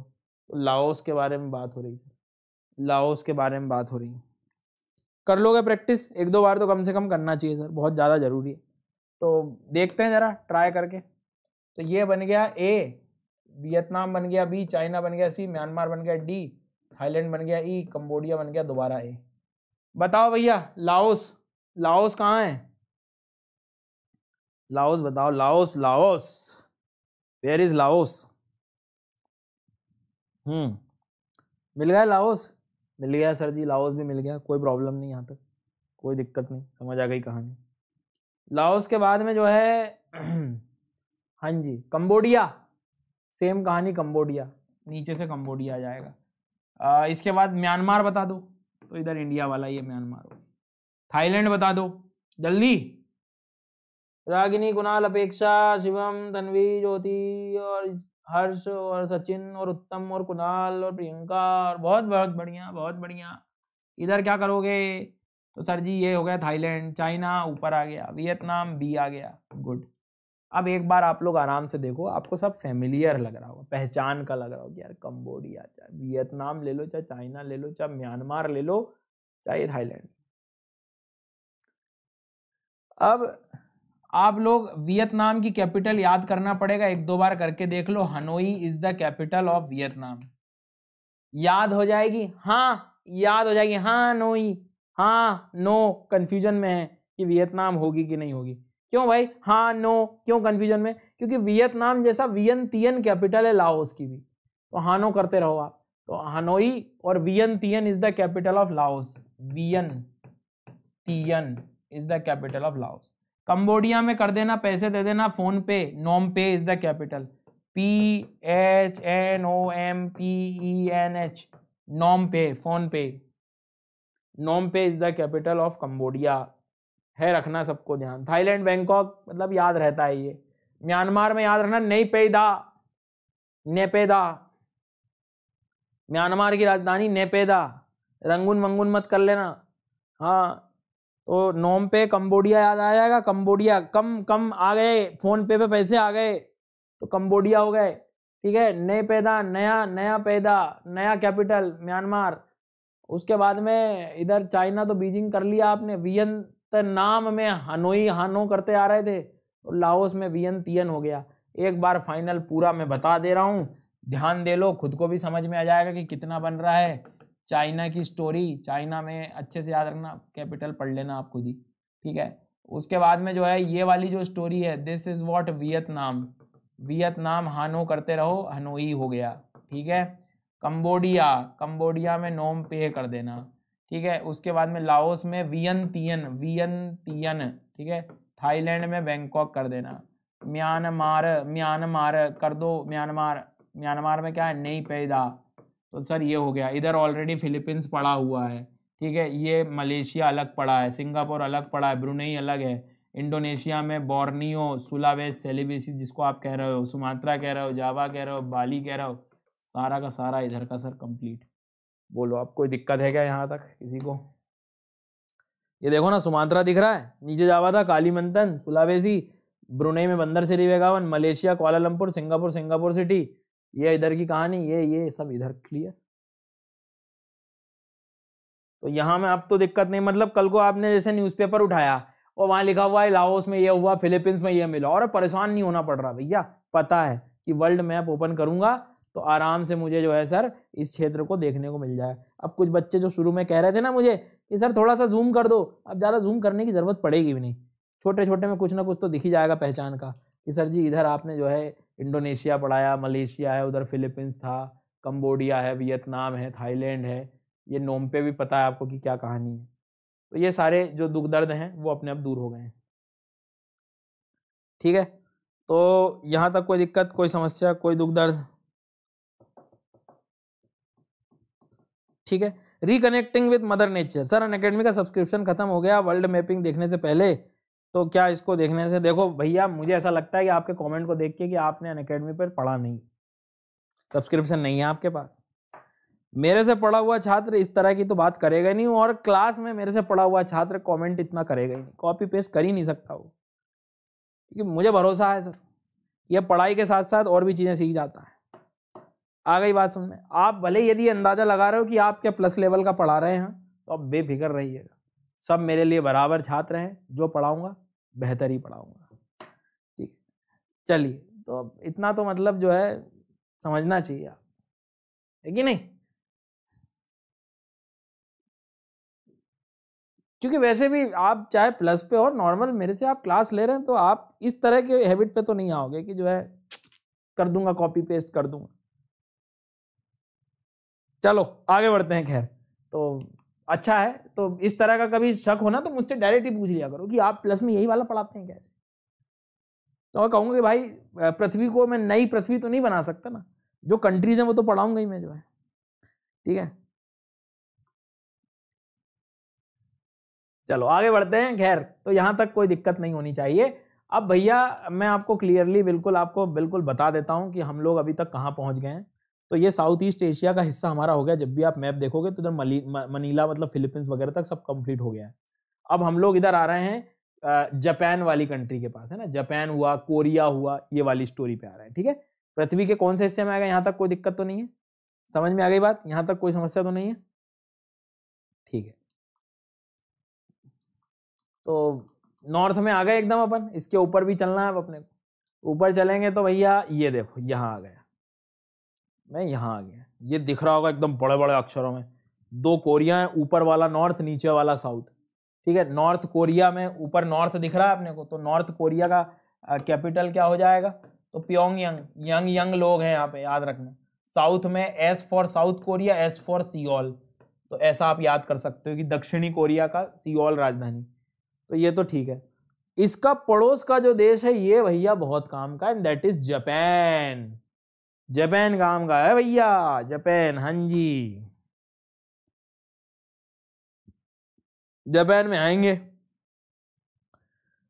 तो लाओस के बारे में बात हो रही है लाओस के बारे में बात हो रही है कर लोगे प्रैक्टिस एक दो बार तो कम से कम करना चाहिए सर बहुत ज़्यादा ज़रूरी है तो देखते हैं ज़रा ट्राई करके तो ये बन गया ए वियतनाम बन गया बी चाइना बन गया सी म्यांमार बन गया डी थाईलैंड बन गया ई कंबोडिया बन गया दोबारा ए बताओ भैया लाओस लाओस कहाँ है लाओस बताओ Laos Laos where is Laos हम्म मिल गया लाओस मिल गया सर जी लाओस भी मिल गया कोई प्रॉब्लम नहीं यहाँ तक कोई दिक्कत नहीं समझ आ गई कहानी लाओस के बाद में जो है हाँ जी कंबोडिया सेम कहानी कंबोडिया नीचे से कंबोडिया आ जाएगा इसके बाद म्यांमार बता दो तो इधर इंडिया वाला ये म्यांमार थाईलैंड बता दो जल्दी रागिनी कुणाल अपेक्षा शिवम तन्वी ज्योति और हर्ष और सचिन और उत्तम और कुणाल और प्रियंका और बहुत बहुत बढ़िया बहुत बढ़िया इधर क्या करोगे तो सर जी ये हो गया थाईलैंड चाइना ऊपर आ गया वियतनाम बी आ गया गुड अब एक बार आप लोग आराम से देखो आपको सब फेमिलियर लग रहा होगा पहचान का लग रहा होगा यार कम्बोडिया चाहे वियतनाम ले लो चाहे चाइना ले लो चाहे म्यांमार ले लो चाहे थाईलैंड अब आप लोग वियतनाम की कैपिटल याद करना पड़ेगा एक दो बार करके देख लो Hanoi is the capital of Vietnam याद हो जाएगी हाँ याद हो जाएगी हाँ नोई हाँ नो कंफ्यूजन में है कि वियतनाम होगी कि नहीं होगी क्यों भाई हाँ नो क्यों कन्फ्यूजन में क्योंकि वियतनाम जैसा तियन कैपिटल है लाओस की भी तो हानो करते रहो आप तो हनोई और तियन is the capital of Laos Vientiane is the capital of Laos Cambodia में कर देना पैसे दे देना phone Penh Phnom Penh is the capital P H N O M P E N H Phnom Penh Phnom Penh Phnom Penh is the capital of Cambodia है रखना सबको ध्यान Thailand Bangkok मतलब याद रहता है ये म्यांमार में याद रखना नई पैदा नेपेदा म्यांमार की राजधानी नेपेदा रंगून वंगून मत कर लेना हाँ तो नोम पे कम्बोडिया याद आ जाएगा कम्बोडिया कम कम आ गए फोन पे पे पैसे आ गए तो कम्बोडिया हो गए ठीक है नए पैदा नया नया पैदा नया कैपिटल म्यांमार उसके बाद में इधर चाइना तो बीजिंग कर लिया आपने वियन तो नाम में हनोई हानो करते आ रहे थे और तो लाओस में वियन तियन हो गया एक बार फाइनल पूरा मैं बता दे रहा हूँ ध्यान दे लो खुद को भी समझ में आ जाएगा कि कितना बन रहा है चाइना की स्टोरी चाइना में अच्छे से याद रखना कैपिटल पढ़ लेना आप खुद ही ठीक है उसके बाद में जो है ये वाली जो स्टोरी है this is what Vietnam Vietnam Hanoi करते रहो हनोई हो गया ठीक है कंबोडिया कंबोडिया में नोम पे कर देना ठीक है उसके बाद में लाओस में वियन तियन वियन तियन ठीक है थाईलैंड में बैंकॉक कर देना म्यांमार म्यांमार कर दो म्यांमार म्यांमार में क्या है नई पैदा तो सर ये हो गया इधर ऑलरेडी फिलीपींस पड़ा हुआ है ठीक है ये मलेशिया अलग पड़ा है सिंगापुर अलग पड़ा है ब्रुनई अलग है इंडोनेशिया में बॉर्नियो सुलावेस सेलिबेसी जिसको आप कह रहे हो सुमात्रा कह रहे हो जावा कह रहे हो बाली कह रहे हो सारा का सारा इधर का सर कंप्लीट बोलो आप कोई दिक्कत है क्या यहाँ तक किसी को ये देखो ना सुमात्रा दिख रहा है नीचे जावा था काली मंथन सुलावेसी ब्रुनई में Bandar Seri Begawan Malaysia Kuala Lumpur Singapore Singapore city ये इधर की कहानी ये ये सब इधर क्लियर तो यहाँ में अब तो दिक्कत नहीं मतलब कल को आपने जैसे न्यूज़पेपर उठाया और वहाँ लिखा हुआ है लाओस में यह हुआ फिलीपींस में यह मिला और परेशान नहीं होना पड़ रहा भैया पता है कि वर्ल्ड मैप ओपन करूंगा तो आराम से मुझे जो है सर इस क्षेत्र को देखने को मिल जाए अब कुछ बच्चे जो शुरू में कह रहे थे ना मुझे कि सर थोड़ा सा जूम कर दो अब ज़्यादा जूम करने की ज़रूरत पड़ेगी भी नहीं छोटे छोटे में कुछ ना कुछ तो दिख ही जाएगा पहचान का कि सर जी इधर आपने जो है इंडोनेशिया पढ़ाया मलेशिया है उधर फिलीपींस था कम्बोडिया है वियतनाम है थाईलैंड है ये नोम पे भी पता है आपको कि क्या कहानी है तो ये सारे जो दुख दर्द हैं वो अपने आप दूर हो गए हैं ठीक है तो यहाँ तक कोई दिक्कत कोई समस्या कोई दुख दर्द ठीक है reconnecting with mother nature sir Unacademy का सब्सक्रिप्शन खत्म हो गया वर्ल्ड मैपिंग देखने से पहले तो क्या इसको देखने से देखो भैया मुझे ऐसा लगता है कि आपके कमेंट को देख के कि आपने अन अकेडमी पर पढ़ा नहीं सब्सक्रिप्शन नहीं है आपके पास मेरे से पढ़ा हुआ छात्र इस तरह की तो बात करेगा नहीं और क्लास में मेरे से पढ़ा हुआ छात्र कॉमेंट इतना करेगा ही नहीं कॉपी पेस्ट कर ही नहीं सकता वो क्योंकि मुझे भरोसा है सर यह पढ़ाई के साथ साथ और भी चीज़ें सीख जाता है आ गई बात समझ में आप भले यदि अंदाज़ा लगा रहे हो कि आप क्या प्लस लेवल का पढ़ा रहे हैं तो आप बेफिक्र रहिएगा सब मेरे लिए बराबर छात्र हैं जो पढ़ाऊंगा बेहतर ही पढ़ाऊंगा ठीक चलिए तो इतना तो मतलब जो है समझना चाहिए आप है कि नहीं क्योंकि वैसे भी आप चाहे प्लस पे और नॉर्मल मेरे से आप क्लास ले रहे हैं तो आप इस तरह के हैबिट पे तो नहीं आओगे कि जो है कर दूंगा कॉपी पेस्ट कर दूंगा चलो आगे बढ़ते हैं खैर तो अच्छा है तो इस तरह का कभी शक होना तो मुझसे डायरेक्ट ही पूछ लिया करो कि आप प्लस में यही वाला पढ़ाते हैं कैसे तो मैं कहूँगा कि भाई पृथ्वी को मैं नई पृथ्वी तो नहीं बना सकता ना जो कंट्रीज हैं वो तो पढ़ाऊंगा ही मैं जो है ठीक है चलो आगे बढ़ते हैं खैर तो यहाँ तक कोई दिक्कत नहीं होनी चाहिए अब भैया मैं आपको क्लियरली बिल्कुल आपको बिल्कुल बता देता हूँ कि हम लोग अभी तक कहाँ पहुंच गए हैं तो ये साउथ ईस्ट एशिया का हिस्सा हमारा हो गया जब भी आप मैप देखोगे तो इधर मनीला मतलब फिलीपींस वगैरह तक सब कंप्लीट हो गया है अब हम लोग इधर आ रहे हैं जापान वाली कंट्री के पास है ना जापान हुआ कोरिया हुआ ये वाली स्टोरी पे आ रहा है ठीक है पृथ्वी के कौन से हिस्से में आएगा यहाँ तक कोई दिक्कत तो नहीं है समझ में आ गई बात यहाँ तक कोई समस्या तो नहीं है ठीक है तो नॉर्थ में आ गए एकदम अपन इसके ऊपर भी चलना है अपने ऊपर चलेंगे तो भैया ये देखो यहाँ आ गया मैं यहाँ आ गया ये दिख रहा होगा एकदम बड़े बड़े अक्षरों में दो कोरिया हैं ऊपर वाला नॉर्थ नीचे वाला साउथ ठीक है नॉर्थ कोरिया में ऊपर नॉर्थ दिख रहा है अपने को तो नॉर्थ कोरिया का कैपिटल क्या हो जाएगा तो प्योंग यंग यंग यंग लोग हैं यहाँ पे याद रखना साउथ में S for South Korea S for Seoul तो ऐसा आप याद कर सकते हो कि दक्षिणी कोरिया का सियोल राजधानी तो ये तो ठीक है इसका पड़ोस का जो देश है ये भैया बहुत काम का and that is Japan Japan काम का है भैया जपैन हाँ जी जापान में आएंगे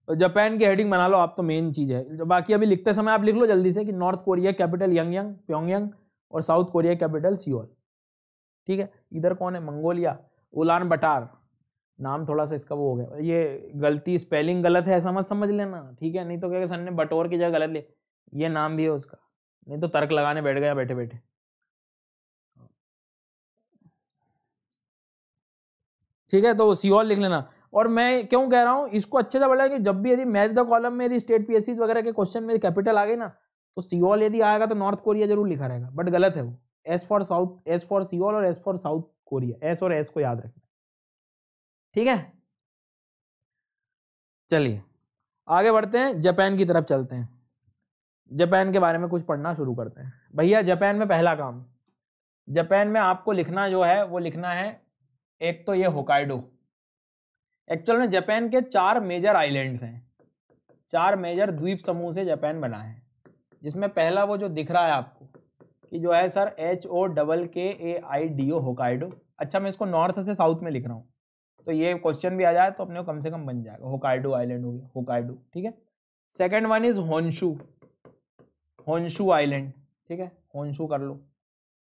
तो जापान की हेडिंग बना लो आप तो मेन चीज़ है तो बाकी अभी लिखते समय आप लिख लो जल्दी से कि नॉर्थ कोरिया कैपिटल यंग यंग प्योंगयंग और साउथ कोरिया कैपिटल सियोल ठीक है इधर कौन है मंगोलिया उलान बटार नाम थोड़ा सा इसका वो हो गया ये गलती स्पेलिंग गलत है ऐसा मत समझ लेना ठीक है नहीं तो क्या सर ने बटोर की जगह गलत ले ये नाम भी है उसका नहीं तो तर्क लगाने बैठ गया बैठे बैठे ठीक है तो सीओल लिख लेना और मैं क्यों कह रहा हूँ इसको अच्छे से बढ़ा कि जब भी यदि मैच द कॉलम में यदि स्टेट पीएससी वगैरह के क्वेश्चन में कैपिटल आ गई ना तो सीओल यदि आएगा तो नॉर्थ कोरिया जरूर लिखा रहेगा बट गलत है वो S for south S for all और S for South Korea S और एस को याद रखना ठीक है चलिए आगे बढ़ते हैं जापान की तरफ चलते हैं जापान के बारे में कुछ पढ़ना शुरू करते हैं भैया जापान में पहला काम जापान में आपको लिखना जो है वो लिखना है एक तो ये होकाइडो एक्चुअल में जापान के चार मेजर आइलैंड्स हैं चार मेजर द्वीप समूह से जापान बना है जिसमें पहला वो जो दिख रहा है आपको कि जो है सर एच ओ डबल के ए आई डी ओ होकाइडो अच्छा मैं इसको नॉर्थ से साउथ में लिख रहा हूँ तो ये क्वेश्चन भी आ जाए तो अपने को कम से कम बन जाएगा होकाइडो आइलैंड हो गया होकाइडो ठीक है second one is Honshu Honshu island ठीक है होन्शू कर लो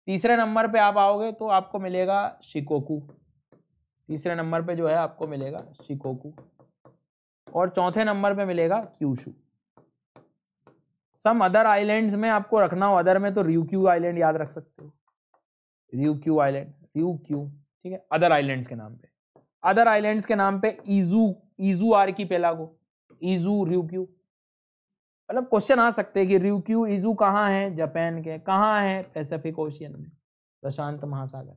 तीसरे नंबर पे आप आओगे तो आपको मिलेगा शिकोकू तीसरे नंबर पे जो है आपको मिलेगा शिकोकू और चौथे नंबर पे मिलेगा क्यूशू सम अदर आइलैंड्स में आपको रखना हो अदर में तो रियूक्यू आइलैंड याद रख सकते हो रियूक्यू आइलैंड रियूक्यू ठीक है अदर आइलैंड्स के नाम पे अदर आइलैंड्स के नाम पे ईजू ईजू आर की पेलागो ईजू रियूक्यू मतलब क्वेश्चन आ सकते हैं कि रिक्यू इजू कहाँ है जापान के कहाँ है पैसिफिक ओशियन में प्रशांत महासागर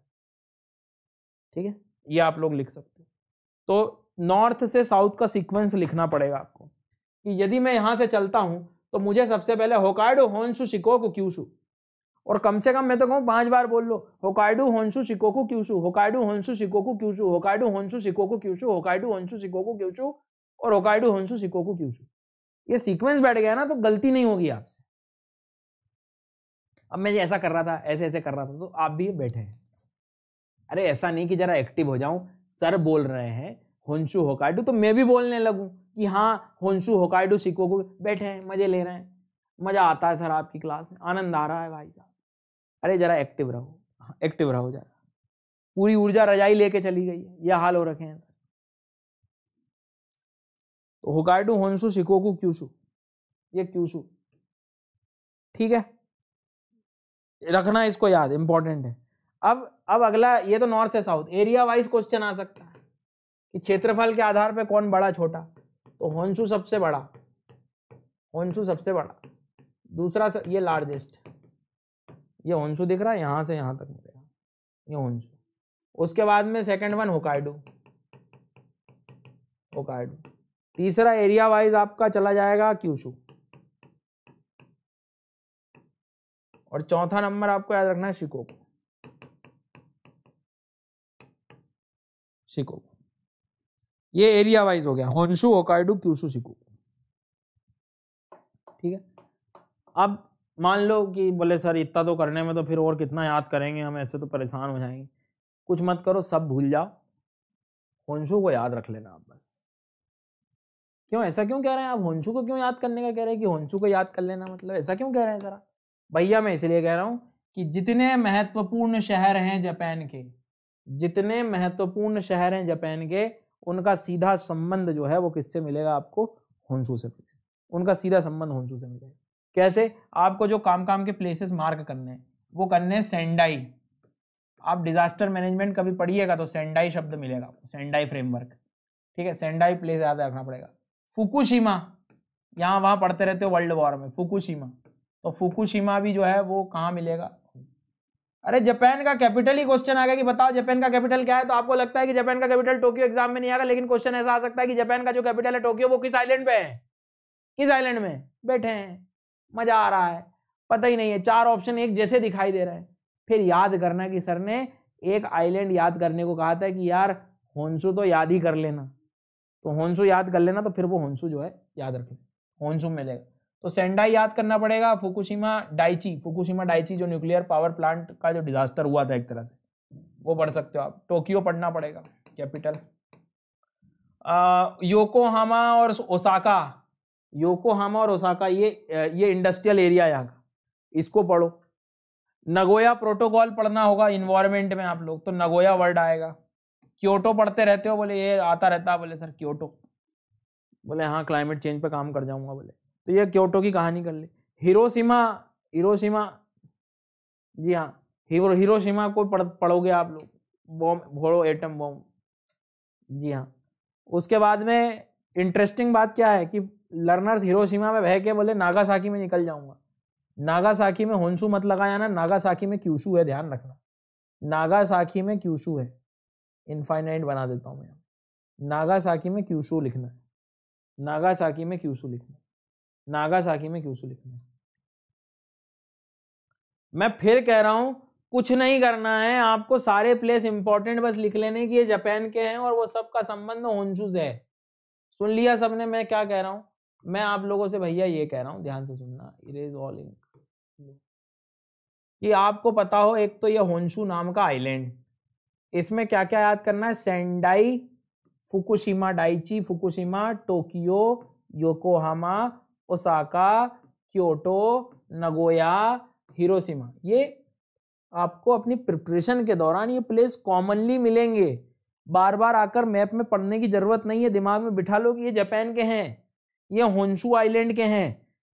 ठीक है ये आप लोग लिख सकते हो तो नॉर्थ से साउथ का सीक्वेंस लिखना पड़ेगा आपको कि यदि मैं यहाँ से चलता हूँ तो मुझे सबसे पहले होकाडो होन्शु शिकोकू क्यूसू और कम से कम मैं तो कहूँ पांच बार बोल लो Hokkaido Honshu Shikoku Kyushu Hokkaido Honshu Shikoku Kyushu Hokkaido Honshu Shikoku Kyushu Hokkaido Honshu Shikoku Kyushu और होकाडो होन्शु शिकोकू क्यूसू ये सीक्वेंस बैठ गया ना तो गलती नहीं होगी आपसे अब मैं ऐसा कर रहा था ऐसे ऐसे कर रहा था तो आप भी बैठे हैं अरे ऐसा नहीं कि जरा एक्टिव हो जाऊं सर बोल रहे हैं होंशु होकाइडू तो मैं भी बोलने लगूं कि हाँ होन्शु होकाइडू सीखो बैठे हैं मजे ले रहे हैं मजा आता है सर आपकी क्लास में आनंद आ रहा है भाई साहब अरे जरा एक्टिव रहो एक्टिव हाँ, रहो जरा पूरी ऊर्जा रजाई लेके चली गई है यह हाल हो रखे हैं सर तो होकाइडो होन्सु शिकोकू क्यूसु ये क्यूसु ठीक है रखना इसको याद इंपॉर्टेंट है अब अब अगला ये तो नॉर्थ से साउथ एरिया वाइज क्वेश्चन आ सकता है कि क्षेत्रफल के आधार पर कौन बड़ा छोटा तो होन्सु सबसे बड़ा होन्सू सबसे बड़ा दूसरा सब, ये लार्जेस्ट ये होन्सु दिख रहा है यहाँ से यहाँ तक मिलेगा ये होन्सू उसके बाद में सेकंड वन होकाइडो होकाइडो तीसरा एरिया वाइज आपका चला जाएगा क्यूशु और चौथा नंबर आपको याद रखना है शिकोकू शिकोकू ये एरिया वाइज हो गया होन्सु होकाइडू क्यूशु शिकोकू ठीक है अब मान लो कि बोले सर इतना तो करने में तो फिर और कितना याद करेंगे हम ऐसे तो परेशान हो जाएंगे कुछ मत करो सब भूल जाओ होन्शू को याद रख लेना आप बस क्यों ऐसा क्यों कह रहे हैं आप होंचू को क्यों याद करने का कह रहे हैं कि होंचू को याद कर लेना मतलब ऐसा क्यों कह रहे हैं ज़रा भैया मैं इसलिए कह रहा हूँ कि जितने महत्वपूर्ण शहर हैं जापान के जितने महत्वपूर्ण शहर हैं जापान के उनका सीधा संबंध जो है वो किससे मिलेगा आपको होंसू से मिलेगा उनका सीधा संबंध होंसू से मिलेगा कैसे आपको जो काम काम के प्लेसेस मार्क करने हैं वो करने हैं सेंडाई आप डिजास्टर मैनेजमेंट कभी पढ़िएगा तो सेंडाई शब्द मिलेगा सेंडाई फ्रेमवर्क ठीक है सेंडाई प्लेस याद रखना पड़ेगा फुकुशीमा यहाँ वहाँ पढ़ते रहते हो वर्ल्ड वॉर में फुकुशीमा तो फुकुशीमा भी जो है वो कहाँ मिलेगा अरे जापान का कैपिटल ही क्वेश्चन आ गया कि बताओ जापान का कैपिटल क्या है तो आपको लगता है कि जापान का कैपिटल टोक्यो एग्जाम में नहीं आएगा लेकिन क्वेश्चन ऐसा आ सकता है कि जापान का जो कैपिटल है टोक्यो वो किस आइलैंड पे है किस आइलैंड में बैठे हैं मजा आ रहा है पता ही नहीं है चार ऑप्शन एक जैसे दिखाई दे रहे हैं फिर याद करना कि सर ने एक आइलैंड याद करने को कहा था कि यार होन्सू तो याद ही कर लेना तो होनसू याद कर लेना तो फिर वो होनसू जो है याद रखें में मिलेगा तो सेंडाई याद करना पड़ेगा फुकुशिमा डाइची फुकुशिमा डाइची जो न्यूक्लियर पावर प्लांट का जो डिजास्टर हुआ था एक तरह से वो पढ़ सकते हो आप टोक्यो पढ़ना पड़ेगा कैपिटल योकोहामा और ओसाका योकोहामा और ओसाका ये ये इंडस्ट्रियल एरिया यहाँ का इसको पढ़ो नगोया प्रोटोकॉल पढ़ना होगा इन्वायरमेंट में आप लोग तो नगोया वर्ड आएगा क्योटो पढ़ते रहते हो बोले ये आता रहता बोले सर क्योटो बोले हाँ क्लाइमेट चेंज पे काम कर जाऊंगा बोले तो ये क्योटो की कहानी कर ली हिरोशिमा हिरोशिमा जी हाँ हिरोशिमा को पढ़ पढ़ोगे आप लोग बॉम भोड़ो एटम बॉम्ब जी हाँ उसके बाद में इंटरेस्टिंग बात क्या है कि लर्नर्स हिरोशिमा में बह के बोले नागासाकी में निकल जाऊंगा नागासाकी में होंसू मत लगाया ना नागासाकी में क्यूसू है ध्यान रखना नागासाकी में क्यूसू है इनफाइनाइट बना देता हूँ मैं नागासाकी में क्यूसू लिखना है नागासाकी में क्यूसू लिखना है नागासाकी में क्यूसू लिखना है मैं फिर कह रहा हूँ कुछ नहीं करना है आपको सारे प्लेस इंपॉर्टेंट बस लिख लेने की ये जापान के हैं और वो सब का संबंध होन्शू से है सुन लिया सबने मैं क्या कह रहा हूँ मैं आप लोगों से भैया ये कह रहा हूँ ध्यान से सुनना इरेज ऑल इंक कि आपको पता हो एक तो ये होन्शू नाम का आइलैंड इसमें क्या क्या याद करना है Sendai Fukushima Daiichi Fukushima Tokyo Yokohama Osaka Kyoto Nagoya Hiroshima ये आपको अपनी प्रिपरेशन के दौरान ये प्लेस कॉमनली मिलेंगे बार बार आकर मैप में पढ़ने की ज़रूरत नहीं है दिमाग में बिठा लो कि ये जापान के हैं ये होंशू आइलैंड के हैं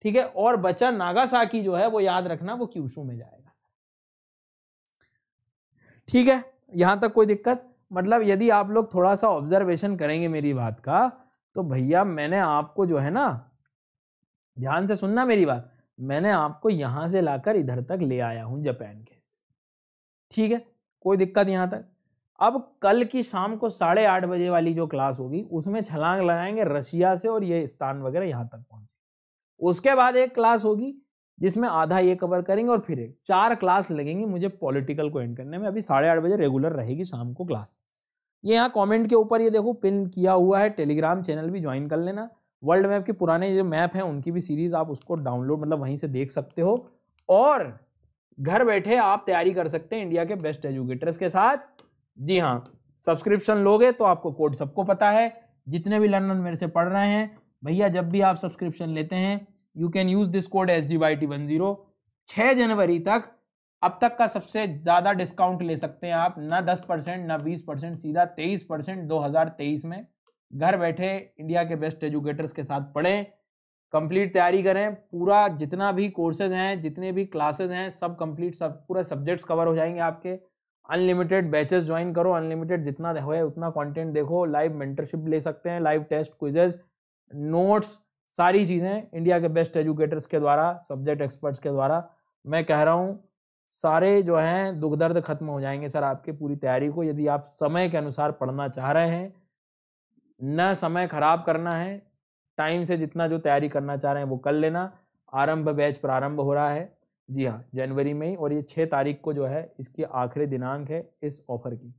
ठीक है और बचा नागासाकी जो है वो याद रखना वो क्यूशू में जाएगा ठीक है यहाँ तक कोई दिक्कत मतलब यदि आप लोग थोड़ा सा ऑब्जर्वेशन करेंगे मेरी बात का तो भैया मैंने आपको जो है ना ध्यान से सुनना मेरी बात मैंने आपको यहाँ से लाकर इधर तक ले आया हूँ जापान के ठीक है कोई दिक्कत यहाँ तक अब कल की शाम को साढ़े आठ बजे वाली जो क्लास होगी उसमें छलांग लगाएंगे रशिया से और ये स्थान वगैरह यहाँ तक पहुँचे उसके बाद एक क्लास होगी जिसमें आधा ये कवर करेंगे और फिर एक चार क्लास लगेंगी मुझे पॉलिटिकल को एंड करने में अभी साढ़े आठ बजे रेगुलर रहेगी शाम को क्लास ये यहाँ कमेंट के ऊपर ये देखो पिन किया हुआ है टेलीग्राम चैनल भी ज्वाइन कर लेना वर्ल्ड मैप के पुराने जो मैप हैं उनकी भी सीरीज़ आप उसको डाउनलोड मतलब वहीं से देख सकते हो और घर बैठे आप तैयारी कर सकते हैं इंडिया के बेस्ट एजुकेटर्स के साथ जी हाँ सब्सक्रिप्शन लोगे तो आपको कोड सबको पता है जितने भी लर्नर मेरे से पढ़ रहे हैं भैया जब भी आप सब्सक्रिप्शन लेते हैं you can use this code S G Y T one zero छः जनवरी तक अब तक का सबसे ज़्यादा डिस्काउंट ले सकते हैं आप ना दस परसेंट ना बीस परसेंट सीधा तेईस परसेंट दो हज़ार तेईस में घर बैठे इंडिया के बेस्ट एजुकेटर्स के साथ पढ़ें कंप्लीट तैयारी करें पूरा जितना भी कोर्सेज हैं जितने भी क्लासेज हैं सब कंप्लीट सब पूरे सब्जेक्ट्स कवर हो जाएंगे आपके अनलिमिटेड बैचेस ज्वाइन करो अनलिमिटेड जितना होए उतना कंटेंट देखो लाइव मेंटरशिप ले सकते हैं लाइव टेस्ट क्विजेज नोट्स सारी चीज़ें इंडिया के बेस्ट एजुकेटर्स के द्वारा सब्जेक्ट एक्सपर्ट्स के द्वारा मैं कह रहा हूँ सारे जो हैं दुख दर्द खत्म हो जाएंगे सर आपके पूरी तैयारी को यदि आप समय के अनुसार पढ़ना चाह रहे हैं न समय खराब करना है टाइम से जितना जो तैयारी करना चाह रहे हैं वो कर लेना आरंभ बैच प्रारंभ हो रहा है जी हाँ जनवरी में ही और ये छः तारीख को जो है इसकी आखिरी दिनांक है इस ऑफर की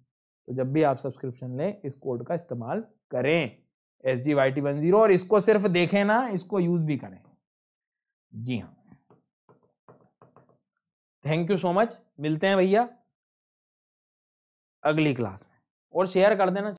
तो जब भी आप सब्सक्रिप्शन लें इस कोड का इस्तेमाल करें S G Y T one zero और इसको सिर्फ देखें ना इसको यूज भी करें जी हाँ थैंक यू सो मच मिलते हैं भैया अगली क्लास में और शेयर कर देना